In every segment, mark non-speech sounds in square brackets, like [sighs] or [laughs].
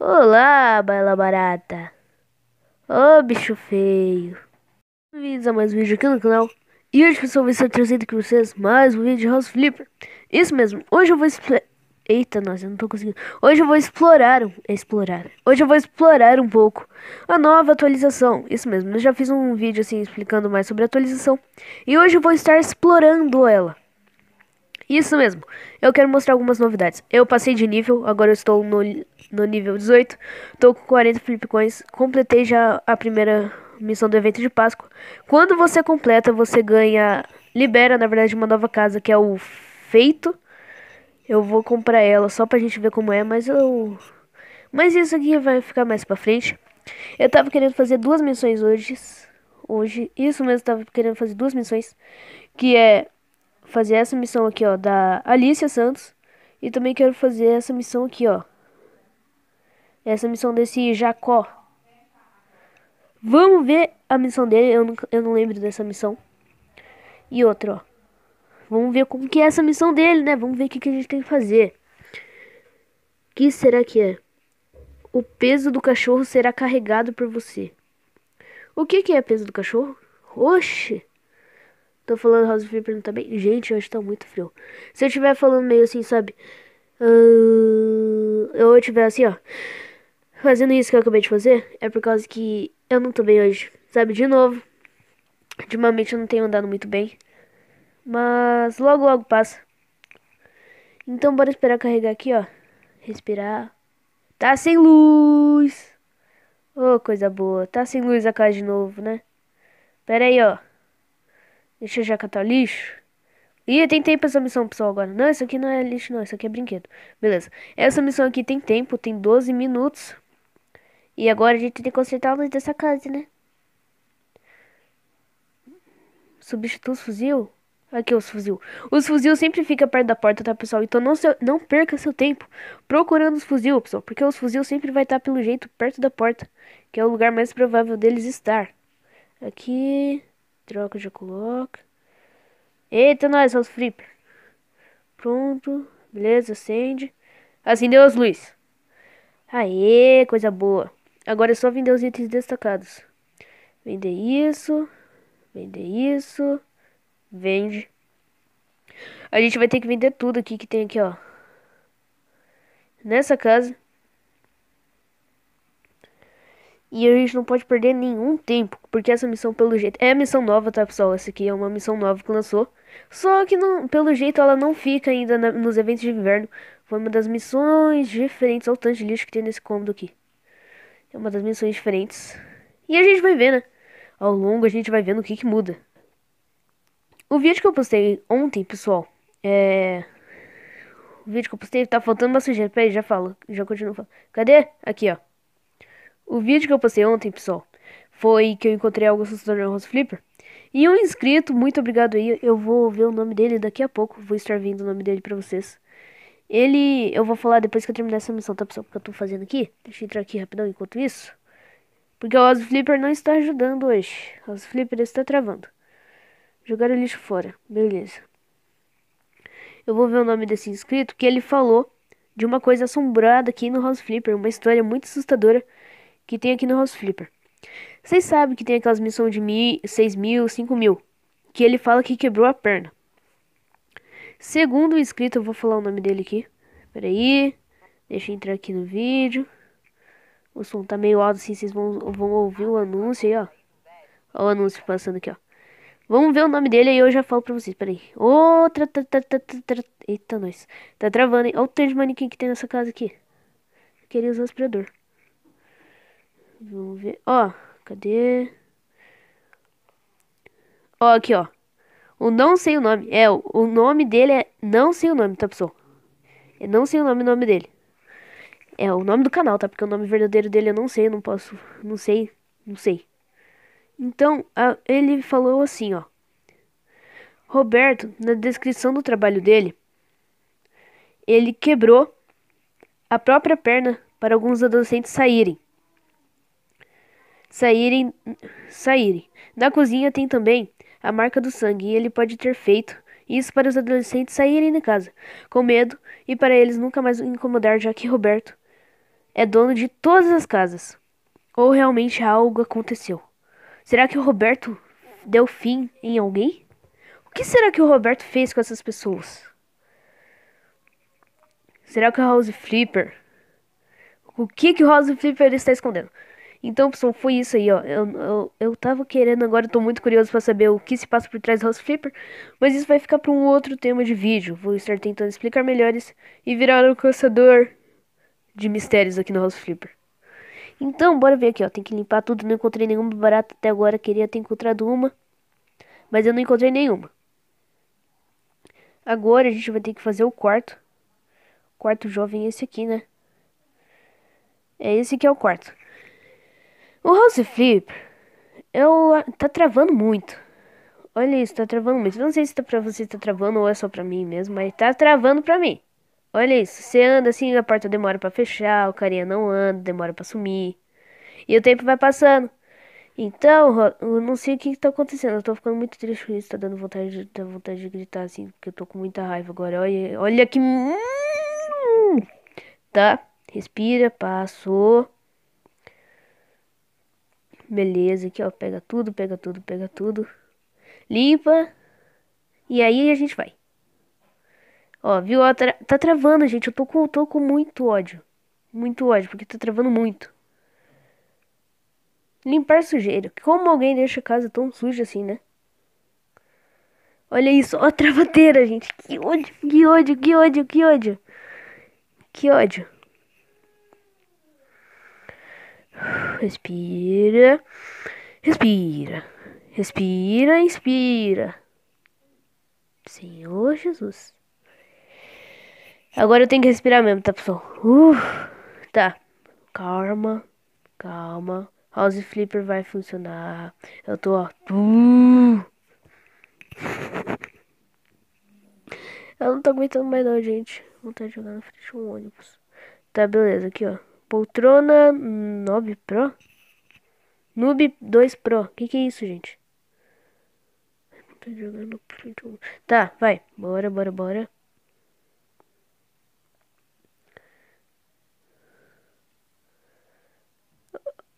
Olá, bela barata. Ô, oh, bicho feio. Bem-vindos a mais um vídeo aqui no canal. E hoje, pessoal, vou estar trazendo aqui vocês mais um vídeo de House Flipper. Isso mesmo, hoje eu vou explorar... Eita, nossa, eu não tô conseguindo. Hoje eu vou explorar, explorar. Hoje eu vou explorar um pouco a nova atualização. Isso mesmo, eu já fiz um vídeo assim explicando mais sobre a atualização. E hoje eu vou estar explorando ela. Isso mesmo. Eu quero mostrar algumas novidades. Eu passei de nível, agora eu estou no no nível 18. Tô com 40 flip coins. Completei já a primeira missão do evento de Páscoa. Quando você completa, você ganha. Libera, na verdade, uma nova casa que é o Feito. Eu vou comprar ela só pra gente ver como é, mas eu. Mas isso aqui vai ficar mais pra frente. Eu tava querendo fazer duas missões hoje. Hoje, isso mesmo, tava querendo fazer duas missões. Que é fazer essa missão aqui, ó, da Alicia Santos. E também quero fazer essa missão aqui, ó, essa missão desse Jacó. Vamos ver a missão dele. Eu não, eu não lembro dessa missão. E outra, ó. Vamos ver como que é essa missão dele, né? Vamos ver o que, que a gente tem que fazer. que será que é? O peso do cachorro será carregado por você. O que, que é peso do cachorro? Oxe! Tô falando House não tá bem. Gente, hoje tá muito frio. Se eu estiver falando meio assim, sabe? Uh, eu estiver assim, ó fazendo isso que eu acabei de fazer é por causa que eu não tô bem hoje, sabe? De novo. Ultimamente eu não tenho andado muito bem. Mas logo, logo passa. Então bora esperar carregar aqui, ó. Respirar. Tá sem luz! oh, coisa boa. Tá sem luz a casa de novo, né? Pera aí, ó. Deixa eu já catar o lixo. Ih, tem tempo essa missão, pessoal, agora. Não, isso aqui não é lixo, não. Isso aqui é brinquedo. Beleza. Essa missão aqui tem tempo, tem 12 minutos. E agora a gente tem que consertar a luz dessa casa, né? Substitua os fuzil? Aqui os fuzil. Os fuzil sempre fica perto da porta, tá, pessoal? Então não, se, não perca seu tempo procurando os fuzil, pessoal. Porque os fuzil sempre vai estar, tá pelo jeito, perto da porta. Que é o lugar mais provável deles estar. Aqui... Troca, já coloca. Eita, nós, os flipper. Pronto. Beleza, acende. Acendeu as luzes. Aê, coisa boa. Agora é só vender os itens destacados. Vender isso. Vender isso. Vende. A gente vai ter que vender tudo aqui que tem aqui, ó. Nessa casa. E a gente não pode perder nenhum tempo, porque essa missão, pelo jeito, é a missão nova, tá, pessoal? Essa aqui é uma missão nova que lançou. Só que, não, pelo jeito, ela não fica ainda na, nos eventos de inverno. Foi uma das missões diferentes ao tanto de lixo que tem nesse cômodo aqui. É uma das missões diferentes. E a gente vai ver, né? Ao longo a gente vai vendo o que, que muda. O vídeo que eu postei ontem, pessoal, é. O vídeo que eu postei tá faltando uma sujeira. Peraí, já falo. Já continuo falando. Cadê? Aqui, ó. O vídeo que eu postei ontem, pessoal, foi que eu encontrei algo assustador no Rose Flipper. E um inscrito, muito obrigado aí. Eu vou ver o nome dele daqui a pouco. Vou estar vendo o nome dele pra vocês. Ele, eu vou falar depois que eu terminar essa missão, tá pessoal? Porque eu tô fazendo aqui. Deixa eu entrar aqui rapidão enquanto isso. Porque o House Flipper não está ajudando hoje. O Flipper está travando. Jogar o lixo fora. Beleza. Eu vou ver o nome desse inscrito, que ele falou de uma coisa assombrada aqui no House Flipper, uma história muito assustadora que tem aqui no House Flipper. Vocês sabem que tem aquelas missões de mil, seis mil, cinco mil, que ele fala que quebrou a perna. Segundo o inscrito, eu vou falar o nome dele aqui. Peraí, deixa eu entrar aqui no vídeo. O som tá meio alto assim, vocês vão, vão ouvir o anúncio aí, ó. Ó o anúncio passando aqui, ó. Vamos ver o nome dele aí eu já falo pra vocês, peraí. Outra... Oh, Eita, nós. Tá travando, hein? Olha o tanto de manequim que tem nessa casa aqui. Queria usar o aspirador. Vamos ver. Ó, cadê? Ó, aqui, ó. O não sei o nome. É, o, nome dele é. Não sei o nome, tá, pessoal? Eu é não sei o nome, o nome dele. É o nome do canal, tá? Porque o nome verdadeiro dele eu não sei, não posso. Não sei, não sei. Então, a, ele falou assim, ó. Roberto, na descrição do trabalho dele, ele quebrou a própria perna para alguns adolescentes saírem. Saírem, saírem. Na cozinha tem também a marca do sangue e ele pode ter feito isso para os adolescentes saírem de casa, com medo, e para eles nunca mais incomodar, já que Roberto é dono de todas as casas. Ou realmente algo aconteceu? Será que o Roberto deu fim em alguém? O que será que o Roberto fez com essas pessoas? Será que o House Flipper? O que, que o House Flipper está escondendo? Então, pessoal, foi isso aí, ó. Eu, eu, eu tava querendo agora, eu tô muito curioso para saber o que se passa por trás do House Flipper, mas isso vai ficar para um outro tema de vídeo. Vou estar tentando explicar melhores e virar um caçador de mistérios aqui no House Flipper. Então, bora ver aqui, ó. Tem que limpar tudo, não encontrei nenhuma barata até agora, queria ter encontrado uma, mas eu não encontrei nenhuma. Agora a gente vai ter que fazer o quarto. quarto jovem é esse aqui, né? É esse que é o quarto. O House Flip, eu... Ah, tá travando muito. Olha isso, tá travando muito. Não sei se tá pra você tá travando ou é só pra mim mesmo, mas tá travando pra mim. Olha isso, você anda assim, a porta demora para fechar, o carinha não anda, demora para sumir. E o tempo vai passando. Então, eu não sei o que, que tá acontecendo. Eu tô ficando muito triste com isso, tá dando vontade de, tá vontade de gritar assim, porque eu tô com muita raiva agora. Olha, olha que. Hum, tá? Respira, passou. Beleza, aqui ó, pega tudo, pega tudo, pega tudo. Limpa. E aí a gente vai. Ó, viu? Ó, tra tá travando, gente. Eu tô com, tô com muito ódio. Muito ódio, porque tá travando muito. Limpar sujeira. Como alguém deixa a casa tão suja assim, né? Olha isso, ó a [laughs] travadeira, gente. Que ódio, que ódio, que ódio, que ódio. Que ódio. Respira. Respira. Respira, inspira. Senhor Jesus. Agora eu tenho que respirar mesmo, tá, pessoal? Uh, tá. Calma. Calma. House Flipper vai funcionar. Eu tô, ó. Uh. Eu não tô aguentando mais não, gente. Vou estar jogando na frente de um ônibus. Tá, beleza. Aqui, ó. Poltrona 9 Pro? Noob 2 Pro. Que que é isso, gente? Tá vai. Bora, bora, bora.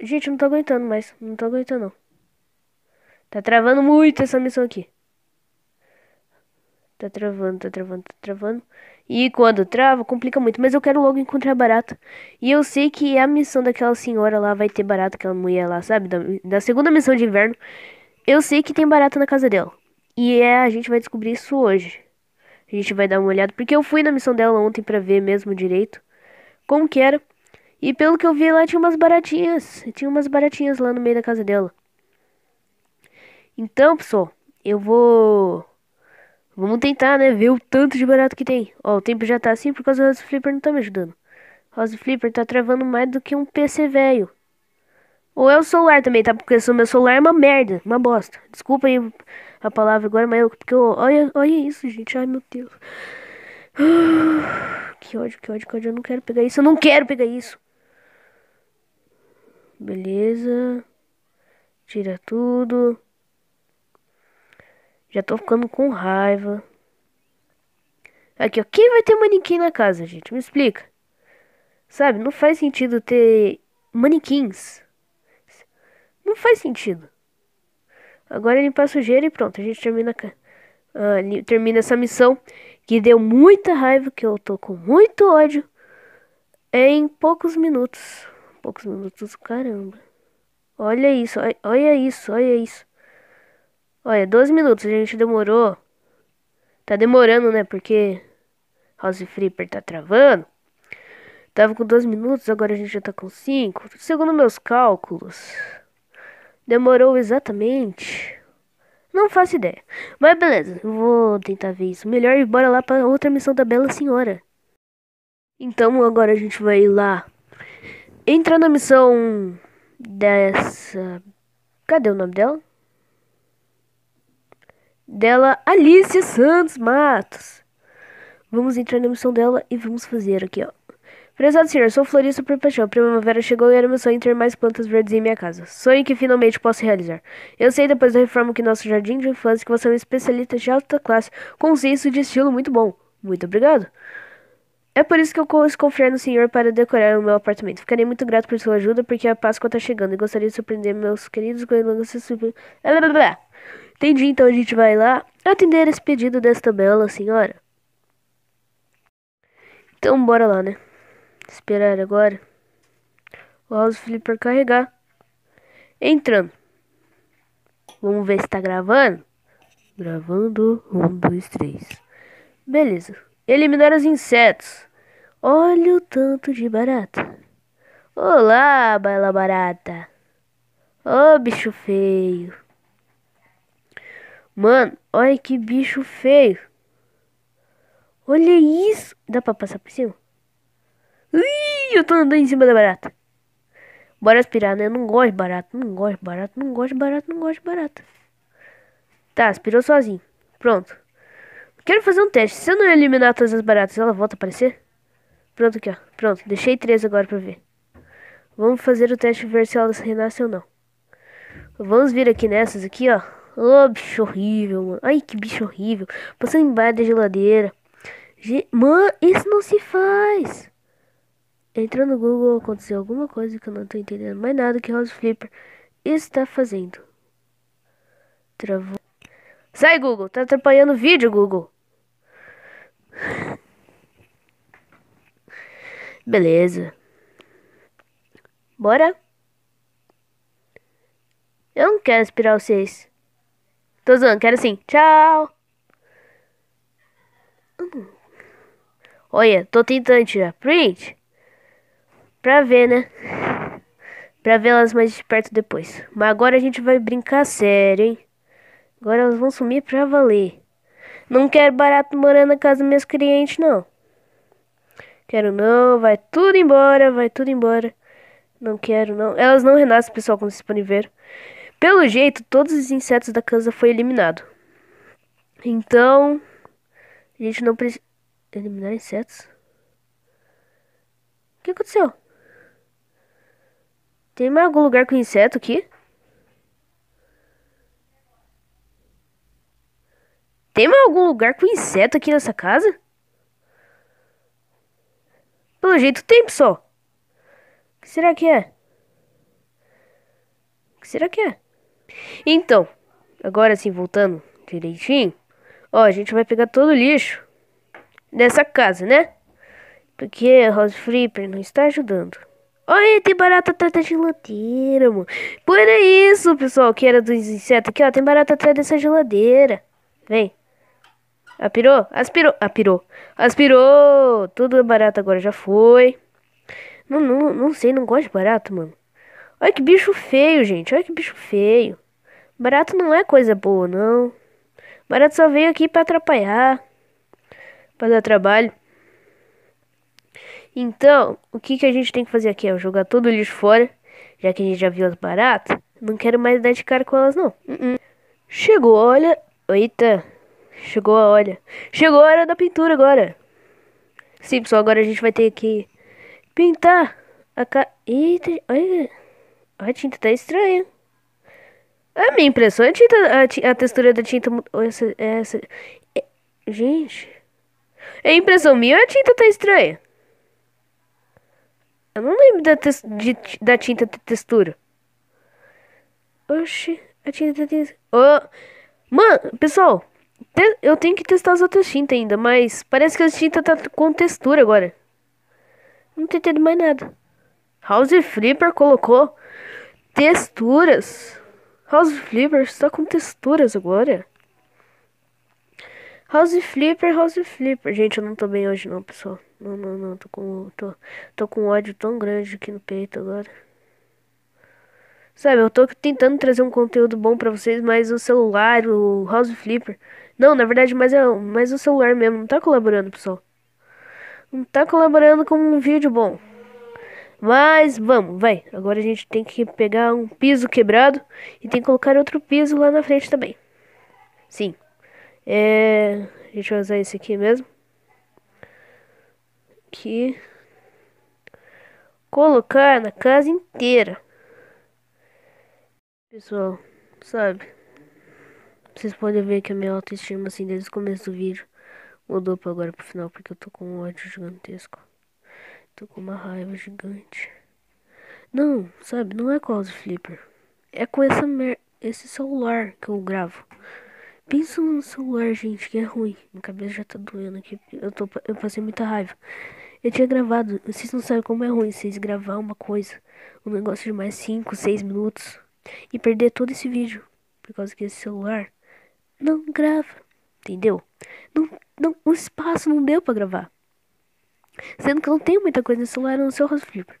Gente, não tô aguentando mais. Não tô aguentando, não. Tá travando muito essa missão aqui. Tá travando, tá travando, tá travando. E quando trava, complica muito. Mas eu quero logo encontrar barata. E eu sei que é a missão daquela senhora lá vai ter barata, aquela mulher lá, sabe? Da, da segunda missão de inverno. Eu sei que tem barata na casa dela. E é, a gente vai descobrir isso hoje. A gente vai dar uma olhada. Porque eu fui na missão dela ontem pra ver mesmo direito. Como que era. E pelo que eu vi lá tinha umas baratinhas. Tinha umas baratinhas lá no meio da casa dela. Então, pessoal, eu vou Vamos tentar, né? Ver o tanto de barato que tem. Ó, o tempo já tá assim por causa do House Flipper não tá me ajudando. House Flipper tá travando mais do que um PC velho. Ou é o celular também, tá? Porque o meu celular é uma merda, uma bosta. Desculpa aí a palavra agora, mas eu, porque eu, olha, olha isso, gente. Ai, meu Deus. [sighs] Que ódio, que ódio, que ódio. Eu não quero pegar isso. Eu não quero pegar isso. Beleza. Tira tudo. Já tô ficando com raiva. Aqui, ó. Quem vai ter manequim na casa, gente? Me explica. Sabe, não faz sentido ter manequins. Não faz sentido. Agora ele passa sujeira e pronto. A gente termina, uh, termina essa missão. Que deu muita raiva, que eu tô com muito ódio. Em poucos minutos. Poucos minutos, caramba. Olha isso, olha isso, olha isso. Olha, 12 minutos, a gente demorou. Tá demorando, né? Porque House Freeper tá travando. Tava com 12 minutos, agora a gente já tá com 5. Segundo meus cálculos, demorou exatamente. Não faço ideia. Mas beleza, vou tentar ver isso melhor e bora lá pra outra missão da Bela Senhora. Então agora a gente vai lá. Entrar na missão dessa. Cadê o nome dela? dela Alice Santos Matos. Vamos entrar na missão dela e vamos fazer aqui, ó. Prezado senhor, sou florista por paixão. A primavera chegou e era meu sonho ter mais plantas verdes em minha casa. Sonho que finalmente posso realizar. Eu sei, depois da reforma que nosso jardim de infância, que você é um especialista de alta classe, com senso de estilo muito bom. Muito obrigado. É por isso que eu posso confiar no senhor para decorar o meu apartamento. Ficarei muito grato por sua ajuda, porque a Páscoa está chegando e gostaria de surpreender meus queridos colegas. Blá blá blá. Entendi, então a gente vai lá atender esse pedido desta bela senhora. Então bora lá, né? Esperar agora o House Flip para carregar. Entrando. Vamos ver se tá gravando. Gravando. Um, dois, três. Beleza. Eliminar os insetos. Olha o tanto de barata. Olá, bela barata. Ô, oh, bicho feio. Mano, olha que bicho feio. Olha isso. Dá pra passar por cima? Ui, eu tô andando em cima da barata. Bora aspirar, né? Eu não gosto de barato, não gosto de barato, não gosto de barato, não gosto de barato. Tá, aspirou sozinho. Pronto. Quero fazer um teste. Se eu não eliminar todas as baratas, ela volta a aparecer? Pronto aqui, ó. Pronto, deixei três agora pra ver. Vamos fazer o teste ver se elas renascem ou não. Vamos vir aqui nessas aqui, ó. Oh, bicho horrível, mano. Ai, que bicho horrível. Passando embaixo da geladeira. Ge mano, isso não se faz. Entrando no Google, aconteceu alguma coisa que eu não tô entendendo mais nada que House Flipper está fazendo. Travou. Sai, Google. Tá atrapalhando o vídeo, Google. Beleza. Bora? Eu não quero inspirar vocês. Tô zoando, quero assim. Tchau. Olha, tô tentando tirar print. Pra ver, né? Pra ver elas mais de perto depois. Mas agora a gente vai brincar sério, hein? Agora elas vão sumir pra valer. Não quero barato morando na casa dos meus clientes, não. Quero não, vai tudo embora, vai tudo embora. Não quero não. Elas não renascem, pessoal, como vocês podem ver. Pelo jeito, todos os insetos da casa foi eliminado. Então, a gente não precisa eliminar insetos. O que aconteceu? Tem mais algum lugar com inseto aqui? Tem mais algum lugar com inseto aqui nessa casa? Pelo jeito tem, pessoal. O que será que é? O que será que é? Então, agora sim, voltando direitinho, ó, a gente vai pegar todo o lixo dessa casa, né? Porque a House Flipper não está ajudando. Olha, tem barata atrás da geladeira, mano. Por é isso, pessoal, que era dos insetos aqui, ó. Tem barata atrás dessa geladeira. Vem. Apirou? Aspirou. Apirou. Aspirou. Tudo barato agora, já foi. Não, não, não sei, não gosto de barato, mano. Olha que bicho feio, gente. Olha que bicho feio. Barato não é coisa boa, não. Barato só veio aqui para atrapalhar, para dar trabalho. Então, o que, que a gente tem que fazer aqui? É jogar todo o lixo fora, já que a gente já viu as baratas. Não quero mais dar de cara com elas, não. Uh -uh. Chegou, olha. Eita, chegou a hora. Chegou a hora da pintura agora. Sim, pessoal, agora a gente vai ter que pintar a ca... Eita, olha. A tinta tá estranha. A minha impressão é a, tinta, a, a textura da tinta. Essa, essa, é, gente. A é, impressão minha ou a tinta tá estranha? Eu não lembro da, te, de, da tinta ter textura. Oxi, a tinta tá tem. Oh. Mano, pessoal, te, eu tenho que testar as outras tintas ainda, mas parece que a tinta tá com textura agora. Não tem mais nada. House Flipper colocou texturas. House Flipper está com texturas agora. House Flipper, House Flipper. Gente, eu não tô bem hoje não, pessoal. Não, não, não. Tô com, tô, tô com um ódio tão grande aqui no peito agora. Sabe, eu tô tentando trazer um conteúdo bom para vocês, mas o celular, o House Flipper... Não, na verdade, mas, é, mas o celular mesmo não tá colaborando, pessoal. Não tá colaborando com um vídeo bom. Mas vamos, vai. Agora a gente tem que pegar um piso quebrado e tem que colocar outro piso lá na frente também. Sim. É... A gente vai usar esse aqui mesmo. Aqui. Colocar na casa inteira. Pessoal, sabe? Vocês podem ver que a minha autoestima, assim, desde o começo do vídeo, mudou pra agora pro final, porque eu tô com um ódio gigantesco. Tô com uma raiva gigante. Não, sabe, não é causa flipper. É com essa mer esse celular que eu gravo. Pensa no celular, gente, que é ruim. Minha cabeça já tá doendo aqui. Eu, tô, eu passei muita raiva. Eu tinha gravado. Vocês não sabem como é ruim vocês gravar uma coisa. Um negócio de mais 5, 6 minutos. E perder todo esse vídeo. Por causa que esse celular não grava. Entendeu? Não, não, o espaço não deu para gravar. Sendo que eu não tenho muita coisa no celular, não sei o rosto flipper.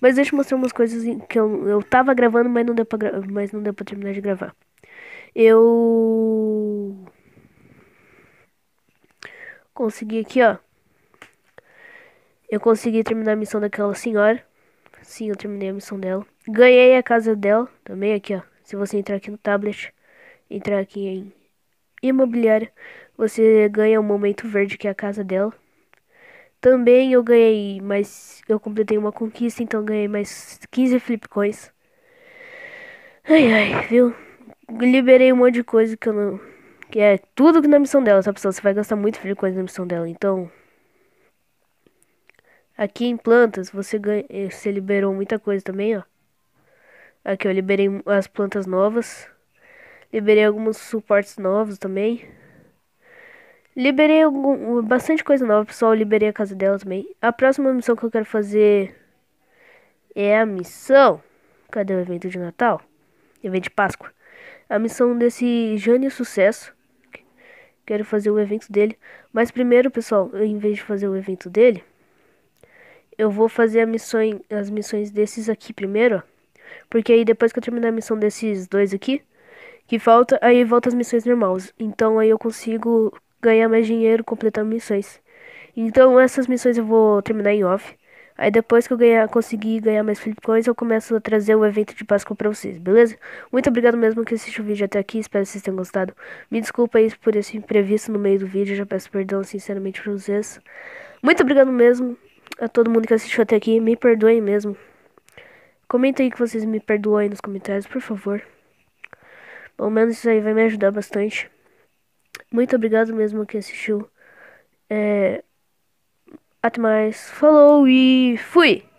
Mas deixa eu mostrar umas coisas que eu, eu tava gravando, mas não, deu pra mas não deu pra terminar de gravar. Eu... Consegui aqui, ó. Eu consegui terminar a missão daquela senhora. Sim, eu terminei a missão dela. Ganhei a casa dela também aqui, ó. Se você entrar aqui no tablet, entrar aqui em imobiliária, você ganha o um momento verde que é a casa dela. Também eu ganhei mais. Eu completei uma conquista, então ganhei mais 15 flipcoins. Ai ai, viu? Liberei um monte de coisa que eu não. Que é tudo que na missão dela, tá pessoal Você vai gastar muito flipcoins na missão dela, então. Aqui em plantas, você ganha. Eh, você liberou muita coisa também, ó. Aqui eu liberei as plantas novas. Liberei alguns suportes novos também. Liberei algum, bastante coisa nova, pessoal. Liberei a casa dela também. A próxima missão que eu quero fazer é a missão. Cadê o evento de Natal? Evento de Páscoa. A missão desse Jane Sucesso. Quero fazer o evento dele. Mas primeiro, pessoal, em vez de fazer o evento dele, eu vou fazer missão, as missões desses aqui primeiro. Ó. Porque aí depois que eu terminar a missão desses dois aqui, que falta, aí volta as missões normais. Então aí eu consigo ganhar mais dinheiro, completando missões. Então essas missões eu vou terminar em off. Aí depois que eu ganhar, conseguir ganhar mais flipcoins, eu começo a trazer o evento de Páscoa pra vocês, beleza? Muito obrigado mesmo que assistiu o vídeo até aqui, espero que vocês tenham gostado. Me desculpa aí por esse imprevisto no meio do vídeo, já peço perdão sinceramente pra vocês. Muito obrigado mesmo a todo mundo que assistiu até aqui, me perdoem mesmo. Comenta aí que vocês me perdoem nos comentários, por favor. Pelo menos isso aí vai me ajudar bastante. Muito obrigado mesmo que assistiu. É... Até mais. Falou e fui!